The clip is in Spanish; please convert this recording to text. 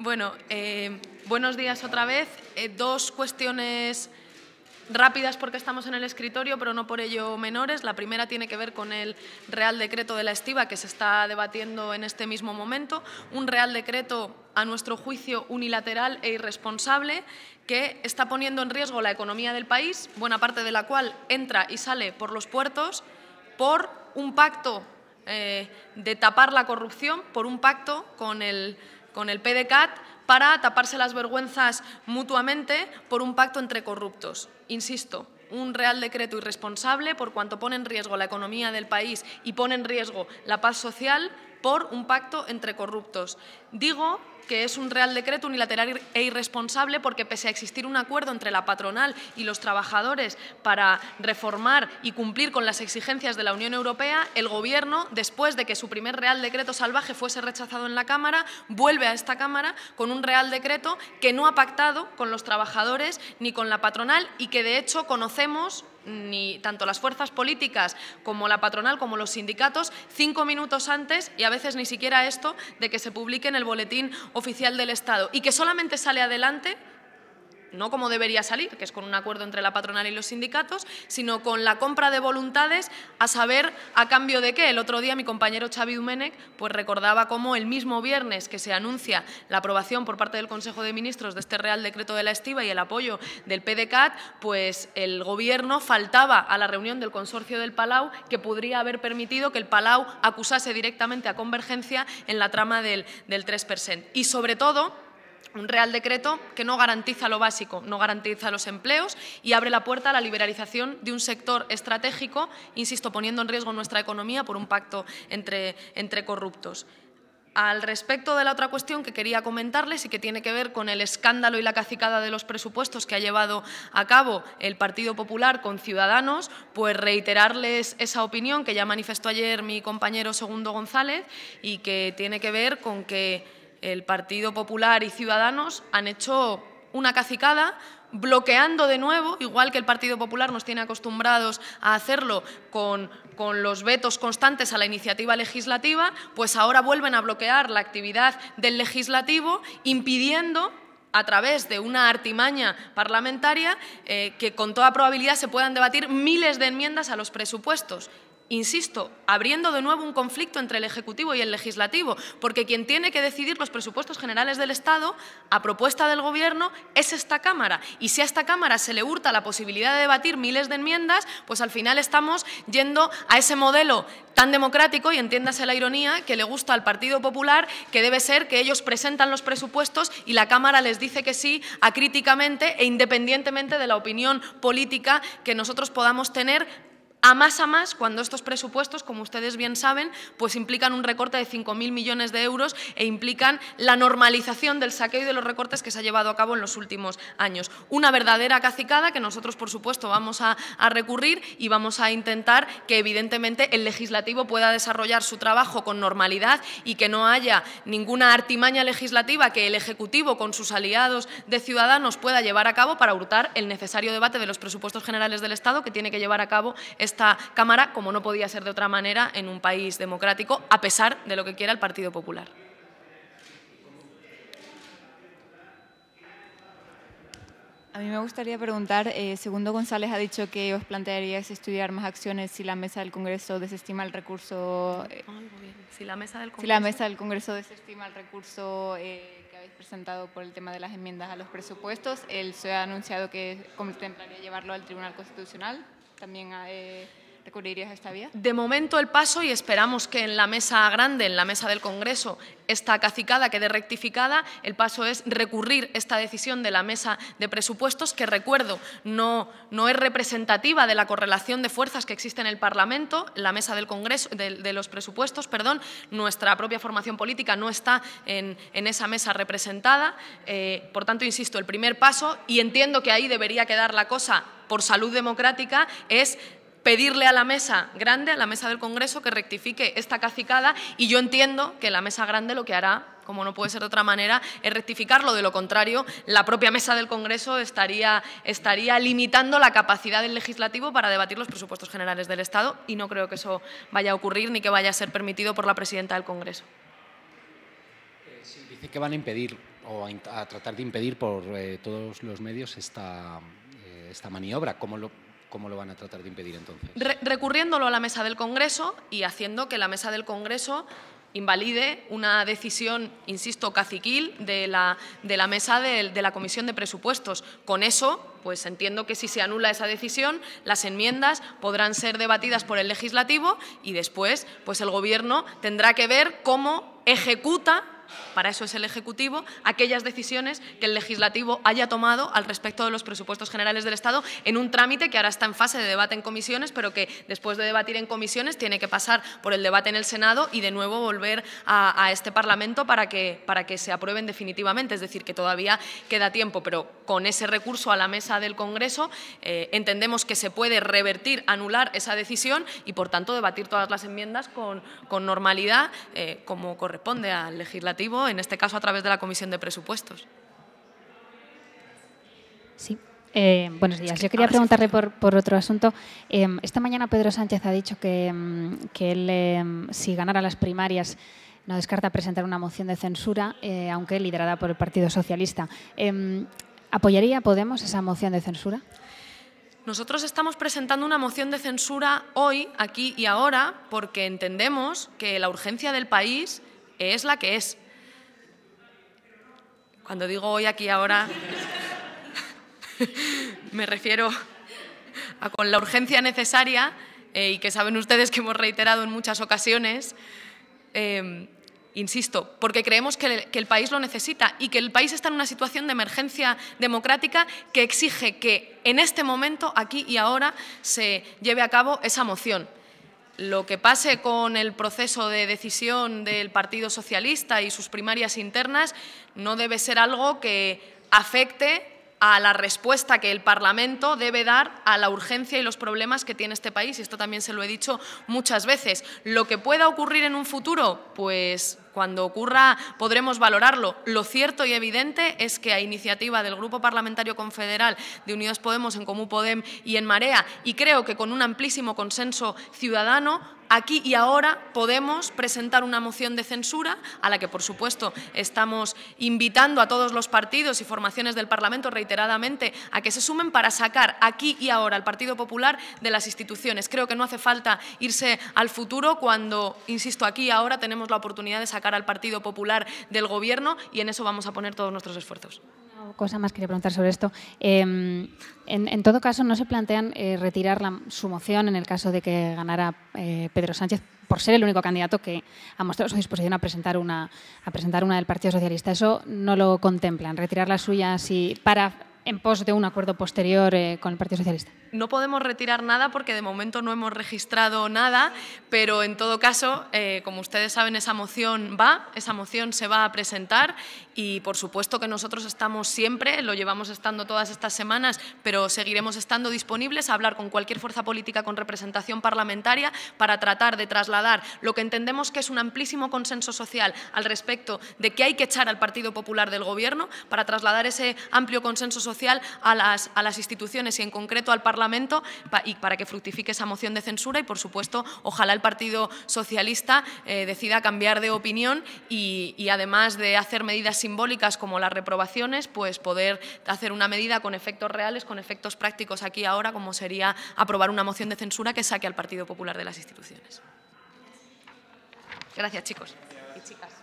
Bueno, eh, buenos días otra vez. Eh, dos cuestiones rápidas porque estamos en el escritorio, pero no por ello menores. La primera tiene que ver con el Real Decreto de la Estiva que se está debatiendo en este mismo momento. Un Real Decreto, a nuestro juicio, unilateral e irresponsable que está poniendo en riesgo la economía del país, buena parte de la cual entra y sale por los puertos, por un pacto eh, de tapar la corrupción, por un pacto con el con el PDCAT para taparse las vergüenzas mutuamente por un pacto entre corruptos. Insisto, un Real Decreto irresponsable por cuanto pone en riesgo la economía del país y pone en riesgo la paz social por un pacto entre corruptos. Digo que es un real decreto unilateral e irresponsable porque pese a existir un acuerdo entre la patronal y los trabajadores para reformar y cumplir con las exigencias de la Unión Europea, el Gobierno, después de que su primer real decreto salvaje fuese rechazado en la Cámara, vuelve a esta Cámara con un real decreto que no ha pactado con los trabajadores ni con la patronal y que de hecho conocemos ni tanto las fuerzas políticas como la patronal como los sindicatos cinco minutos antes y a veces ni siquiera esto de que se publique en el boletín oficial del Estado y que solamente sale adelante no como debería salir, que es con un acuerdo entre la patronal y los sindicatos, sino con la compra de voluntades a saber a cambio de qué. El otro día mi compañero Xavi Dumenech pues recordaba cómo el mismo viernes que se anuncia la aprobación por parte del Consejo de Ministros de este Real Decreto de la Estiva y el apoyo del PDCAT, pues el Gobierno faltaba a la reunión del consorcio del Palau que podría haber permitido que el Palau acusase directamente a Convergencia en la trama del, del 3%. Y sobre todo, un Real Decreto que no garantiza lo básico, no garantiza los empleos y abre la puerta a la liberalización de un sector estratégico, insisto, poniendo en riesgo nuestra economía por un pacto entre, entre corruptos. Al respecto de la otra cuestión que quería comentarles y que tiene que ver con el escándalo y la cacicada de los presupuestos que ha llevado a cabo el Partido Popular con Ciudadanos, pues reiterarles esa opinión que ya manifestó ayer mi compañero Segundo González y que tiene que ver con que el Partido Popular y Ciudadanos han hecho una cacicada bloqueando de nuevo, igual que el Partido Popular nos tiene acostumbrados a hacerlo con, los vetos constantes a la iniciativa legislativa, pues ahora vuelven a bloquear la actividad del legislativo impidiendo a través de una artimaña parlamentaria eh, que con toda probabilidad se puedan debatir miles de enmiendas a los presupuestos. Insisto, abriendo de nuevo un conflicto entre el Ejecutivo y el Legislativo, porque quien tiene que decidir los presupuestos generales del Estado, a propuesta del Gobierno, es esta Cámara. Y si a esta Cámara se le hurta la posibilidad de debatir miles de enmiendas, pues al final estamos yendo a ese modelo tan democrático, y entiéndase la ironía, que le gusta al Partido Popular, que debe ser que ellos presentan los presupuestos y la Cámara les dice que sí acríticamente e independientemente de la opinión política que nosotros podamos tener a más a más, cuando estos presupuestos, como ustedes bien saben, pues implican un recorte de 5.000 millones de euros e implican la normalización del saqueo y de los recortes que se ha llevado a cabo en los últimos años. Una verdadera cacicada que nosotros, por supuesto, vamos a, recurrir y vamos a intentar que, evidentemente, el legislativo pueda desarrollar su trabajo con normalidad y que no haya ninguna artimaña legislativa que el Ejecutivo, con sus aliados de Ciudadanos, pueda llevar a cabo para hurtar el necesario debate de los presupuestos generales del Estado que tiene que llevar a cabo esta Cámara, como no podía ser de otra manera en un país democrático, a pesar de lo que quiera el Partido Popular. A mí me gustaría preguntar, eh, segundo González ha dicho que os plantearíais estudiar más acciones si la mesa del Congreso desestima el recurso. Eh, ah, si la mesa del Congreso, desestima el recurso eh, que habéis presentado por el tema de las enmiendas a los presupuestos, él se ha anunciado que contemplaría llevarlo al Tribunal Constitucional también... hay... Eh, de momento el paso y esperamos que en la mesa grande, en la mesa del Congreso, esta cacicada quede rectificada. El paso es recurrir esta decisión de la mesa de presupuestos, que recuerdo no, no es representativa de la correlación de fuerzas que existe en el Parlamento, la mesa del Congreso, de, los presupuestos, perdón. Nuestra propia formación política no está en, esa mesa representada. Eh, por tanto, insisto, el primer paso, y entiendo que ahí debería quedar la cosa por salud democrática, es pedirle a la mesa grande, a la mesa del Congreso, que rectifique esta cacicada y yo entiendo que la mesa grande lo que hará como no puede ser de otra manera, es rectificarlo. De lo contrario, la propia mesa del Congreso estaría, estaría limitando la capacidad del legislativo para debatir los presupuestos generales del Estado y no creo que eso vaya a ocurrir ni que vaya a ser permitido por la presidenta del Congreso. Eh, dice que van a impedir o a, tratar de impedir por eh, todos los medios esta, eh, esta maniobra. ¿Cómo lo, ¿cómo lo van a tratar de impedir entonces? recurriéndolo a la mesa del Congreso y haciendo que la mesa del Congreso invalide una decisión, insisto, caciquil de la, de la mesa de, de, la Comisión de Presupuestos. Con eso, pues entiendo que si se anula esa decisión, las enmiendas podrán ser debatidas por el Legislativo y después, pues el Gobierno tendrá que ver cómo ejecuta para eso es el Ejecutivo, aquellas decisiones que el Legislativo haya tomado al respecto de los presupuestos generales del Estado en un trámite que ahora está en fase de debate en comisiones, pero que después de debatir en comisiones tiene que pasar por el debate en el Senado y de nuevo volver a, este Parlamento para que, para que se aprueben definitivamente. Es decir, que todavía queda tiempo, pero con ese recurso a la mesa del Congreso eh, entendemos que se puede revertir, anular esa decisión y, por tanto, debatir todas las enmiendas con, normalidad, eh, como corresponde al legislativo en este caso a través de la Comisión de Presupuestos. Sí. Eh, buenos días. Yo quería preguntarle por, otro asunto. Eh, esta mañana Pedro Sánchez ha dicho que, mm, él, eh, si ganara las primarias, no descarta presentar una moción de censura, aunque liderada por el Partido Socialista. ¿Apoyaría Podemos esa moción de censura? Nosotros estamos presentando una moción de censura hoy, aquí y ahora, porque entendemos que la urgencia del país es la que es cuando digo hoy, aquí, ahora, me refiero a con la urgencia necesaria eh, y que saben ustedes que hemos reiterado en muchas ocasiones. Eh, insisto, porque creemos que el, país lo necesita y que el país está en una situación de emergencia democrática que exige que en este momento, aquí y ahora, se lleve a cabo esa moción lo que pase con el proceso de decisión del Partido Socialista y sus primarias internas no debe ser algo que afecte a la respuesta que el Parlamento debe dar a la urgencia y los problemas que tiene este país. Y esto también se lo he dicho muchas veces. Lo que pueda ocurrir en un futuro, pues cuando ocurra podremos valorarlo. Lo cierto y evidente es que a iniciativa del Grupo Parlamentario Confederal de Unidos Podemos, en Comú Podem y en Marea, y creo que con un amplísimo consenso ciudadano, aquí y ahora podemos presentar una moción de censura a la que, por supuesto, estamos invitando a todos los partidos y formaciones del Parlamento reiteradamente a que se sumen para sacar aquí y ahora al Partido Popular de las instituciones. Creo que no hace falta irse al futuro cuando, insisto, aquí y ahora tenemos la oportunidad de sacar al Partido Popular del Gobierno y en eso vamos a poner todos nuestros esfuerzos cosa más quería preguntar sobre esto. Em, en, todo caso, ¿no se plantean eh, retirar su moción en el caso de que ganara eh, Pedro Sánchez por ser el único candidato que ha mostrado su disposición a presentar una, a presentar una del Partido Socialista? ¿Eso no lo contemplan? ¿Retirar la suya si para en pos de un acuerdo posterior eh, con el Partido Socialista? No podemos retirar nada porque de momento no hemos registrado nada, pero en todo caso, eh, como ustedes saben, esa moción va, esa moción se va a presentar y por supuesto que nosotros estamos siempre, lo llevamos estando todas estas semanas, pero seguiremos estando disponibles a hablar con cualquier fuerza política con representación parlamentaria para tratar de trasladar lo que entendemos que es un amplísimo consenso social al respecto de que hay que echar al Partido Popular del Gobierno, para trasladar ese amplio consenso social a las, a las instituciones y en concreto al Parlamento Parlamento y para que fructifique esa moción de censura y, por supuesto, ojalá el Partido Socialista eh, decida cambiar de opinión y, además de hacer medidas simbólicas como las reprobaciones, pues poder hacer una medida con efectos reales, con efectos prácticos aquí ahora, como sería aprobar una moción de censura que saque al Partido Popular de las instituciones. Gracias, chicos y chicas.